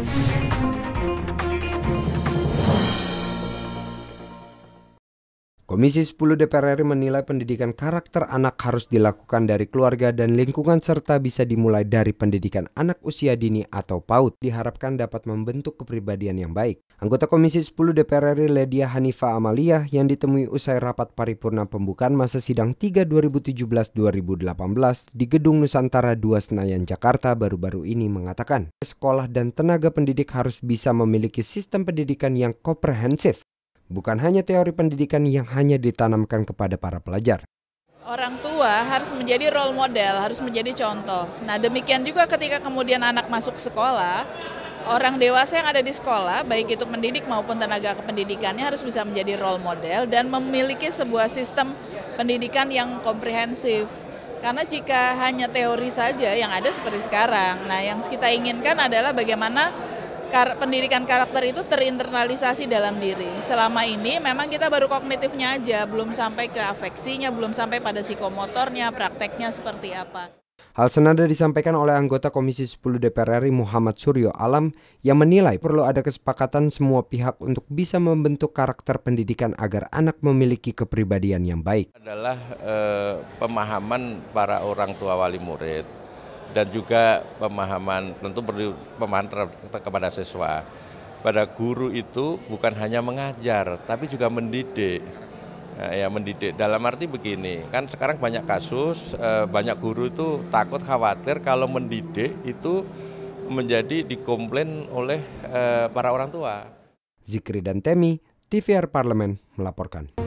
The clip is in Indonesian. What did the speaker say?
Thank you. Komisi 10 DPR RI menilai pendidikan karakter anak harus dilakukan dari keluarga dan lingkungan serta bisa dimulai dari pendidikan anak usia dini atau PAUD diharapkan dapat membentuk kepribadian yang baik. Anggota Komisi 10 DPR RI Ledia Hanifa Amalia yang ditemui usai rapat paripurna pembukaan masa sidang 3 2017-2018 di Gedung Nusantara 2 Senayan Jakarta baru-baru ini mengatakan, sekolah dan tenaga pendidik harus bisa memiliki sistem pendidikan yang komprehensif bukan hanya teori pendidikan yang hanya ditanamkan kepada para pelajar. Orang tua harus menjadi role model, harus menjadi contoh. Nah, demikian juga ketika kemudian anak masuk sekolah, orang dewasa yang ada di sekolah, baik itu pendidik maupun tenaga kependidikannya harus bisa menjadi role model dan memiliki sebuah sistem pendidikan yang komprehensif. Karena jika hanya teori saja yang ada seperti sekarang, nah yang kita inginkan adalah bagaimana kar pendidikan karakter itu terinternalisasi dalam diri. Selama ini memang kita baru kognitifnya aja, belum sampai ke afeksinya, belum sampai pada psikomotornya, prakteknya seperti apa. Hal senada disampaikan oleh anggota Komisi 10 DPR RI Muhammad Suryo Alam yang menilai perlu ada kesepakatan semua pihak untuk bisa membentuk karakter pendidikan agar anak memiliki kepribadian yang baik. Adalah eh, pemahaman para orang tua wali murid dan juga pemahaman tentu perlu pemahaman kepada siswa. Pada guru itu bukan hanya mengajar, tapi juga mendidik. Nah, ya mendidik dalam arti begini, kan sekarang banyak kasus, eh, banyak guru itu takut khawatir kalau mendidik itu menjadi dikomplain oleh eh, para orang tua. Zikri dan Temi, TVR Parlemen melaporkan.